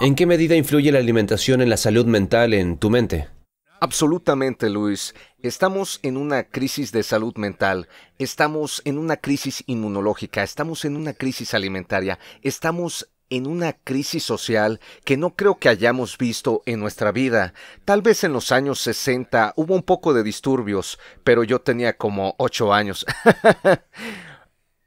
¿En qué medida influye la alimentación en la salud mental en tu mente? Absolutamente, Luis. Estamos en una crisis de salud mental, estamos en una crisis inmunológica, estamos en una crisis alimentaria, estamos en una crisis social que no creo que hayamos visto en nuestra vida. Tal vez en los años 60 hubo un poco de disturbios, pero yo tenía como 8 años.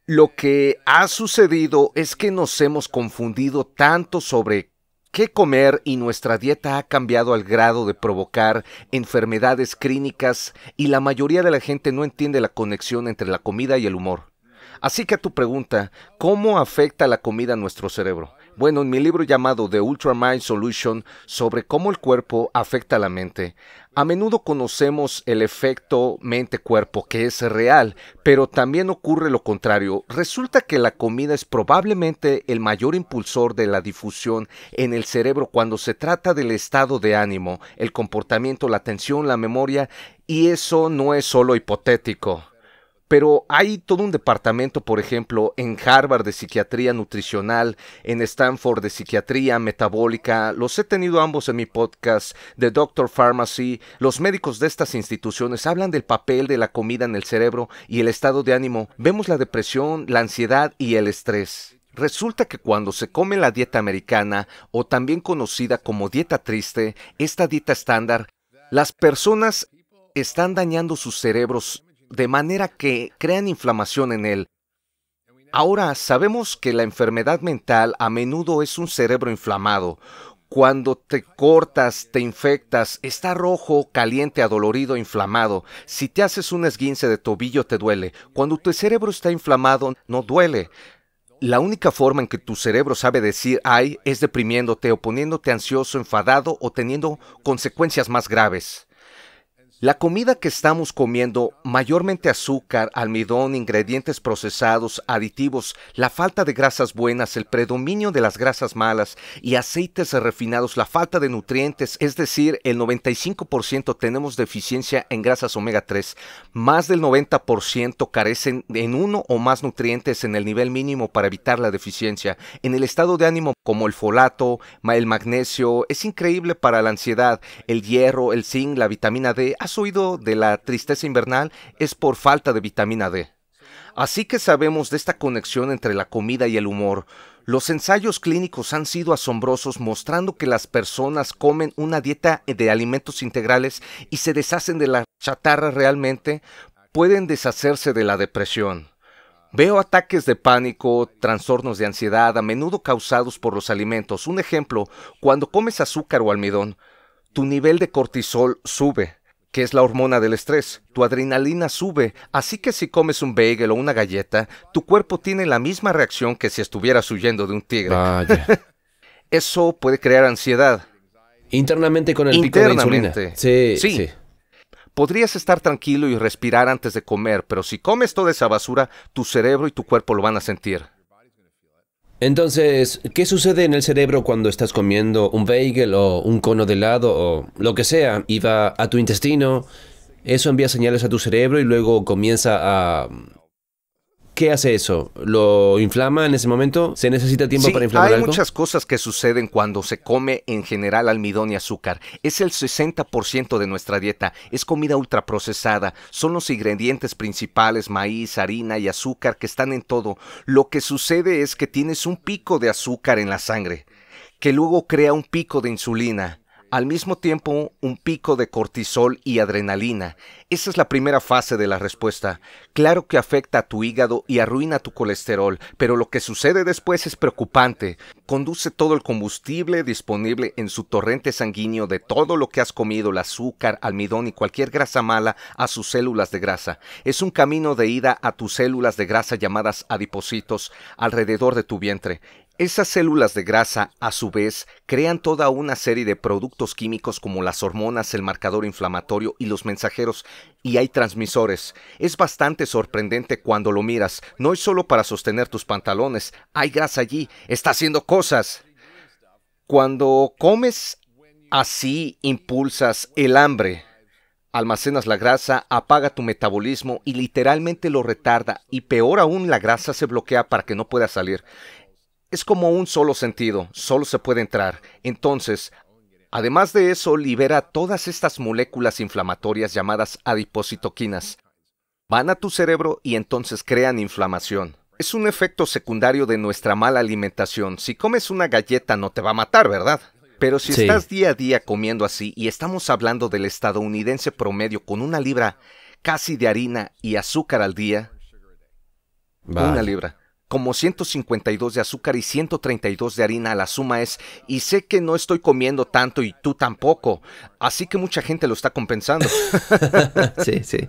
Lo que ha sucedido es que nos hemos confundido tanto sobre qué comer y nuestra dieta ha cambiado al grado de provocar enfermedades clínicas y la mayoría de la gente no entiende la conexión entre la comida y el humor. Así que a tu pregunta, ¿cómo afecta la comida a nuestro cerebro? Bueno, en mi libro llamado The Mind Solution sobre cómo el cuerpo afecta a la mente, a menudo conocemos el efecto mente-cuerpo que es real, pero también ocurre lo contrario. Resulta que la comida es probablemente el mayor impulsor de la difusión en el cerebro cuando se trata del estado de ánimo, el comportamiento, la atención, la memoria, y eso no es solo hipotético. Pero hay todo un departamento, por ejemplo, en Harvard de psiquiatría nutricional, en Stanford de psiquiatría metabólica, los he tenido ambos en mi podcast, de Doctor Pharmacy, los médicos de estas instituciones hablan del papel de la comida en el cerebro y el estado de ánimo. Vemos la depresión, la ansiedad y el estrés. Resulta que cuando se come la dieta americana, o también conocida como dieta triste, esta dieta estándar, las personas están dañando sus cerebros de manera que crean inflamación en él. Ahora sabemos que la enfermedad mental a menudo es un cerebro inflamado. Cuando te cortas, te infectas, está rojo, caliente, adolorido, inflamado. Si te haces un esguince de tobillo te duele. Cuando tu cerebro está inflamado no duele. La única forma en que tu cerebro sabe decir ay es deprimiéndote o poniéndote ansioso, enfadado o teniendo consecuencias más graves. La comida que estamos comiendo, mayormente azúcar, almidón, ingredientes procesados, aditivos, la falta de grasas buenas, el predominio de las grasas malas y aceites refinados, la falta de nutrientes, es decir, el 95% tenemos deficiencia en grasas omega 3, más del 90% carecen en uno o más nutrientes en el nivel mínimo para evitar la deficiencia, en el estado de ánimo como el folato, el magnesio, es increíble para la ansiedad, el hierro, el zinc, la vitamina D, de la tristeza invernal es por falta de vitamina D. Así que sabemos de esta conexión entre la comida y el humor. Los ensayos clínicos han sido asombrosos mostrando que las personas comen una dieta de alimentos integrales y se deshacen de la chatarra realmente, pueden deshacerse de la depresión. Veo ataques de pánico, trastornos de ansiedad, a menudo causados por los alimentos. Un ejemplo, cuando comes azúcar o almidón, tu nivel de cortisol sube que es la hormona del estrés. Tu adrenalina sube, así que si comes un bagel o una galleta, tu cuerpo tiene la misma reacción que si estuvieras huyendo de un tigre. Eso puede crear ansiedad. Internamente con el Internamente. pico de sí, sí. Podrías estar tranquilo y respirar antes de comer, pero si comes toda esa basura, tu cerebro y tu cuerpo lo van a sentir. Entonces, ¿qué sucede en el cerebro cuando estás comiendo un bagel o un cono de helado o lo que sea y va a tu intestino? Eso envía señales a tu cerebro y luego comienza a ¿Qué hace eso? ¿Lo inflama en ese momento? ¿Se necesita tiempo para inflamar? Hay muchas cosas que suceden cuando se come en general almidón y azúcar. Es el 60% de nuestra dieta. Es comida ultraprocesada. Son los ingredientes principales, maíz, harina y azúcar que están en todo. Lo que sucede es que tienes un pico de azúcar en la sangre, que luego crea un pico de insulina al mismo tiempo, un pico de cortisol y adrenalina. Esa es la primera fase de la respuesta. Claro que afecta a tu hígado y arruina tu colesterol, pero lo que sucede después es preocupante. Conduce todo el combustible disponible en su torrente sanguíneo de todo lo que has comido, el azúcar, almidón y cualquier grasa mala a sus células de grasa. Es un camino de ida a tus células de grasa llamadas adipocitos alrededor de tu vientre. Esas células de grasa, a su vez, crean toda una serie de productos químicos como las hormonas, el marcador inflamatorio y los mensajeros, y hay transmisores. Es bastante sorprendente cuando lo miras, no es solo para sostener tus pantalones, hay grasa allí, está haciendo cosas. Cuando comes así, impulsas el hambre. Almacenas la grasa, apaga tu metabolismo y literalmente lo retarda y peor aún la grasa se bloquea para que no pueda salir es como un solo sentido, solo se puede entrar. Entonces, además de eso, libera todas estas moléculas inflamatorias llamadas adipocitoquinas. Van a tu cerebro y entonces crean inflamación. Es un efecto secundario de nuestra mala alimentación. Si comes una galleta no te va a matar, ¿verdad? Pero si estás día a día comiendo así y estamos hablando del estadounidense promedio con una libra casi de harina y azúcar al día, una libra como 152 de azúcar y 132 de harina. La suma es, y sé que no estoy comiendo tanto y tú tampoco, así que mucha gente lo está compensando. sí, sí.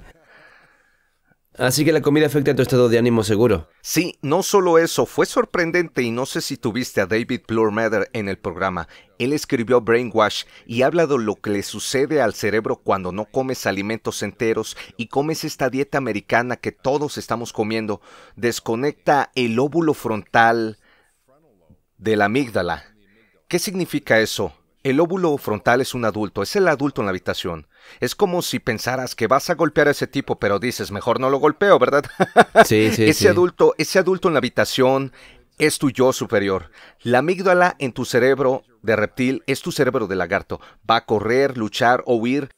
Así que la comida afecta a tu estado de ánimo seguro. Sí, no solo eso, fue sorprendente y no sé si tuviste a David Blumberger en el programa. Él escribió Brainwash y habla de lo que le sucede al cerebro cuando no comes alimentos enteros y comes esta dieta americana que todos estamos comiendo. Desconecta el óvulo frontal de la amígdala. ¿Qué significa eso? El óvulo frontal es un adulto, es el adulto en la habitación. Es como si pensaras que vas a golpear a ese tipo, pero dices, mejor no lo golpeo, ¿verdad? Sí, sí. ese adulto, ese adulto en la habitación es tu yo superior. La amígdala en tu cerebro de reptil es tu cerebro de lagarto. Va a correr, luchar o huir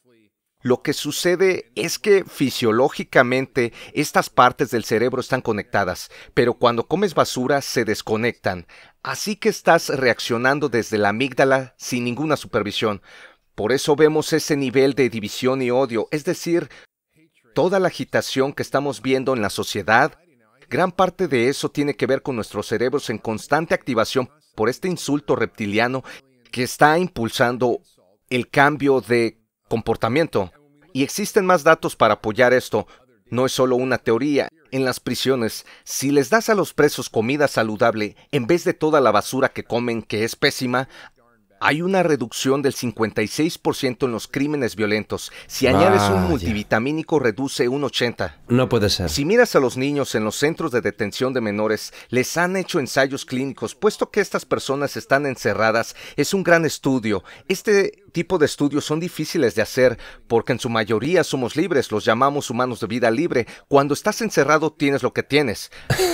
lo que sucede es que fisiológicamente estas partes del cerebro están conectadas, pero cuando comes basura se desconectan. Así que estás reaccionando desde la amígdala sin ninguna supervisión. Por eso vemos ese nivel de división y odio, es decir, toda la agitación que estamos viendo en la sociedad, gran parte de eso tiene que ver con nuestros cerebros en constante activación por este insulto reptiliano que está impulsando el cambio de comportamiento. Y existen más datos para apoyar esto. No es solo una teoría. En las prisiones, si les das a los presos comida saludable en vez de toda la basura que comen, que es pésima, hay una reducción del 56% en los crímenes violentos. Si añades un multivitamínico, reduce un 80%. No puede ser. Si miras a los niños en los centros de detención de menores, les han hecho ensayos clínicos. Puesto que estas personas están encerradas, es un gran estudio. Este tipo de estudios son difíciles de hacer porque en su mayoría somos libres, los llamamos humanos de vida libre. Cuando estás encerrado tienes lo que tienes.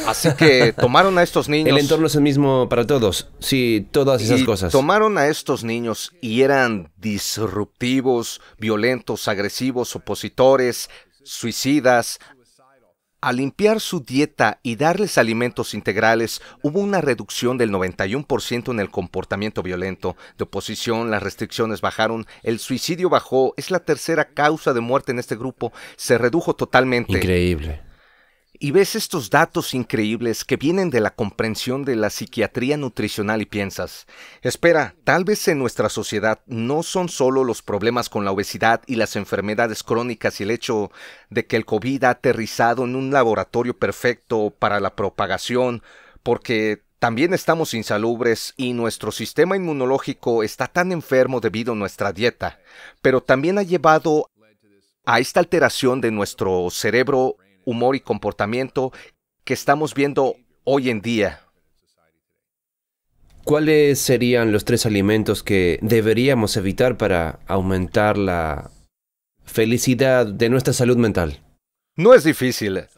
Así que tomaron a estos niños. El entorno es el mismo para todos, sí, todas esas cosas. Tomaron a estos niños y eran disruptivos, violentos, agresivos, opositores, suicidas, al limpiar su dieta y darles alimentos integrales, hubo una reducción del 91% en el comportamiento violento. De oposición, las restricciones bajaron, el suicidio bajó, es la tercera causa de muerte en este grupo, se redujo totalmente. Increíble y ves estos datos increíbles que vienen de la comprensión de la psiquiatría nutricional y piensas, espera, tal vez en nuestra sociedad no son solo los problemas con la obesidad y las enfermedades crónicas y el hecho de que el COVID ha aterrizado en un laboratorio perfecto para la propagación, porque también estamos insalubres y nuestro sistema inmunológico está tan enfermo debido a nuestra dieta, pero también ha llevado a esta alteración de nuestro cerebro humor y comportamiento que estamos viendo hoy en día. ¿Cuáles serían los tres alimentos que deberíamos evitar para aumentar la felicidad de nuestra salud mental? No es difícil.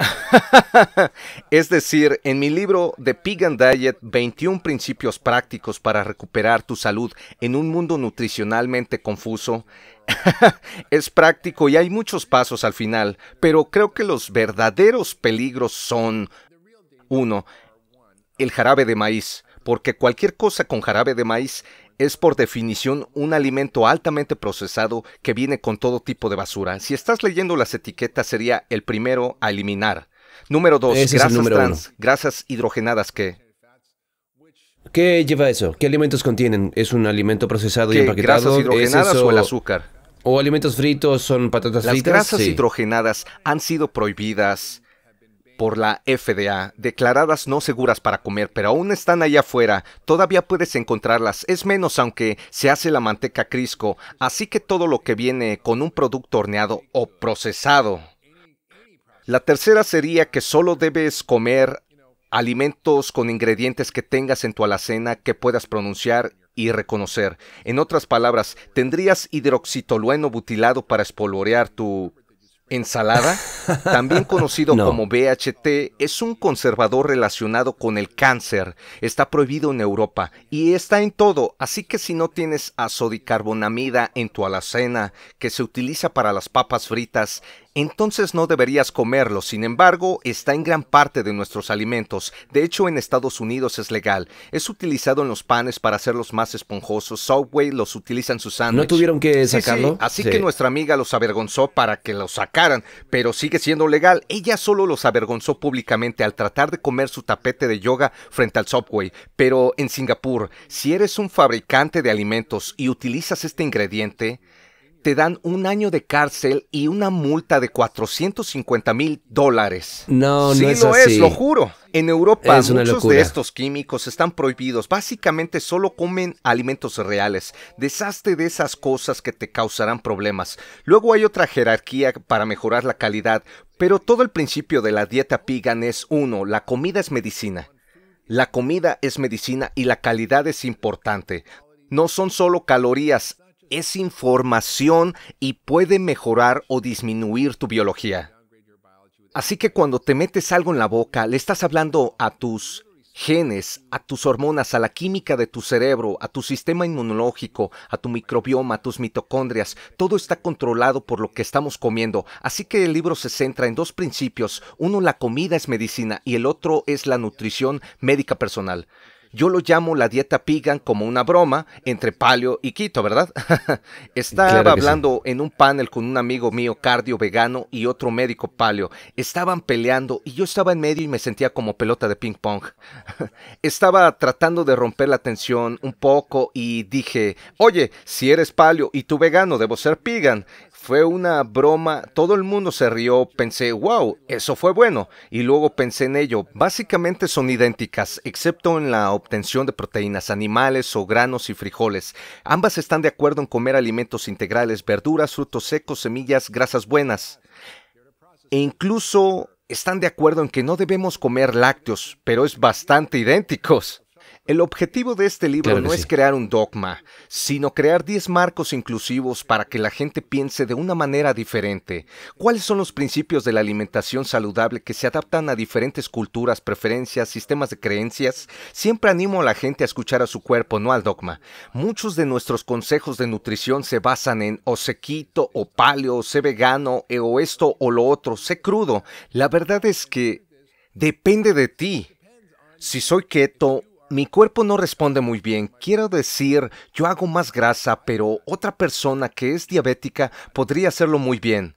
es decir, en mi libro The and Diet, 21 principios prácticos para recuperar tu salud en un mundo nutricionalmente confuso, es práctico y hay muchos pasos al final, pero creo que los verdaderos peligros son uno, El jarabe de maíz, porque cualquier cosa con jarabe de maíz es por definición un alimento altamente procesado que viene con todo tipo de basura. Si estás leyendo las etiquetas sería el primero a eliminar. Número dos, grasas trans, grasas hidrogenadas que... ¿Qué lleva eso? ¿Qué alimentos contienen? ¿Es un alimento procesado y empaquetado? ¿Grasas hidrogenadas o el azúcar? ¿O alimentos fritos son patatas fritas? Las grasas hidrogenadas han sido prohibidas por la FDA, declaradas no seguras para comer, pero aún están allá afuera, todavía puedes encontrarlas, es menos aunque se hace la manteca Crisco, así que todo lo que viene con un producto horneado o procesado. La tercera sería que solo debes comer alimentos con ingredientes que tengas en tu alacena que puedas pronunciar y reconocer. En otras palabras, tendrías hidroxitolueno butilado para espolvorear tu Ensalada, también conocido como BHT, es un conservador relacionado con el cáncer. Está prohibido en Europa y está en todo, así que si no tienes azodicarbonamida en tu alacena, que se utiliza para las papas fritas, entonces no deberías comerlo. Sin embargo, está en gran parte de nuestros alimentos. De hecho, en Estados Unidos es legal. Es utilizado en los panes para hacerlos más esponjosos. Subway los utiliza en sus sándwiches. ¿No tuvieron que sacarlo? Así que nuestra amiga los avergonzó para que los sacaran pero sigue siendo legal. Ella solo los avergonzó públicamente al tratar de comer su tapete de yoga frente al Subway, pero en Singapur, si eres un fabricante de alimentos y utilizas este ingrediente, te dan un año de cárcel y una multa de 450 mil dólares. No, no es lo es, lo juro. En Europa muchos de estos químicos están prohibidos. Básicamente solo comen alimentos reales. Deshazte de esas cosas que te causarán problemas. Luego hay otra jerarquía para mejorar la calidad, pero todo el principio de la dieta pigan es uno, la comida es medicina. La comida es medicina y la calidad es importante. No son solo calorías, es información y puede mejorar o disminuir tu biología. Así que cuando te metes algo en la boca, le estás hablando a tus genes, a tus hormonas, a la química de tu cerebro, a tu sistema inmunológico, a tu microbioma, a tus mitocondrias. Todo está controlado por lo que estamos comiendo. Así que el libro se centra en dos principios. Uno, la comida es medicina y el otro es la nutrición médica personal. Yo lo llamo la dieta Pigan como una broma entre palio y quito, ¿verdad? Estaba hablando en un panel con un amigo mío cardio vegano y otro médico palio. Estaban peleando y yo estaba en medio y me sentía como pelota de ping pong. estaba tratando de romper la tensión un poco y dije, oye, si eres palio y tú vegano, debo ser Pigan. Fue una broma, todo el mundo se rió, pensé, wow, eso fue bueno, y luego pensé en ello. Básicamente son idénticas, excepto en la obtención de proteínas animales o granos y frijoles. Ambas están de acuerdo en comer alimentos integrales, verduras, frutos secos, semillas, grasas buenas. E incluso están de acuerdo en que no debemos comer lácteos, pero es bastante idénticos. El objetivo de este libro no es crear un dogma, sino crear 10 marcos inclusivos para que la gente piense de una manera diferente. ¿Cuáles son los principios de la alimentación saludable que se adaptan a diferentes culturas, preferencias, sistemas de creencias? Siempre animo a la gente a escuchar a su cuerpo, no al dogma. Muchos de nuestros consejos de nutrición se basan en o se quito, o paleo, o sé vegano, eh, o esto o lo otro, sé crudo. La verdad es que depende de ti. Si soy keto mi cuerpo no responde muy bien. Quiero decir, yo hago más grasa, pero otra persona que es diabética podría hacerlo muy bien.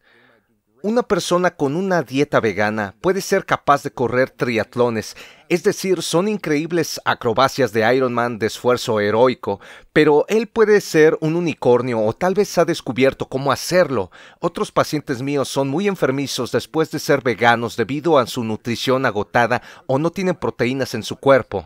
Una persona con una dieta vegana puede ser capaz de correr triatlones, es decir, son increíbles acrobacias de Ironman de esfuerzo heroico, pero él puede ser un unicornio o tal vez ha descubierto cómo hacerlo. Otros pacientes míos son muy enfermizos después de ser veganos debido a su nutrición agotada o no tienen proteínas en su cuerpo.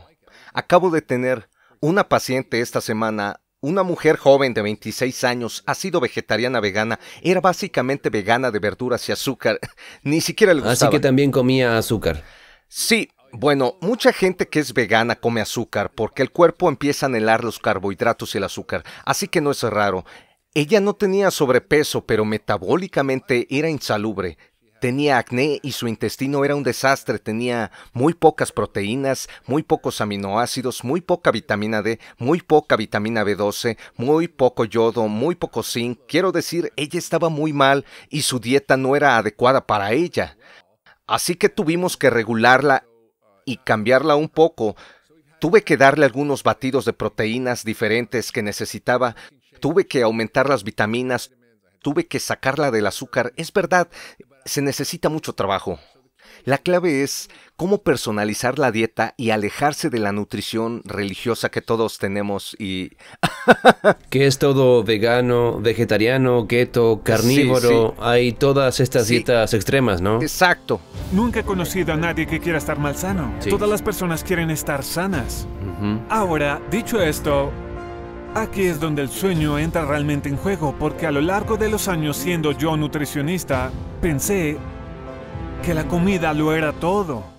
Acabo de tener una paciente esta semana una mujer joven de 26 años ha sido vegetariana vegana. Era básicamente vegana de verduras y azúcar. Ni siquiera le gustaba. Así que también comía azúcar. Sí. Bueno, mucha gente que es vegana come azúcar porque el cuerpo empieza a anhelar los carbohidratos y el azúcar, así que no es raro. Ella no tenía sobrepeso, pero metabólicamente era insalubre tenía acné y su intestino era un desastre, tenía muy pocas proteínas, muy pocos aminoácidos, muy poca vitamina D, muy poca vitamina B12, muy poco yodo, muy poco zinc. Quiero decir, ella estaba muy mal y su dieta no era adecuada para ella. Así que tuvimos que regularla y cambiarla un poco. Tuve que darle algunos batidos de proteínas diferentes que necesitaba. Tuve que aumentar las vitaminas. Tuve que sacarla del azúcar. Es verdad, se necesita mucho trabajo. La clave es cómo personalizar la dieta y alejarse de la nutrición religiosa que todos tenemos y... que es todo vegano, vegetariano, keto, carnívoro, hay todas estas dietas extremas, ¿no? Exacto. Nunca he conocido a nadie que quiera estar mal sano. Todas las personas quieren estar sanas. Ahora, dicho esto, Aquí es donde el sueño entra realmente en juego, porque a lo largo de los años siendo yo nutricionista, pensé que la comida lo era todo.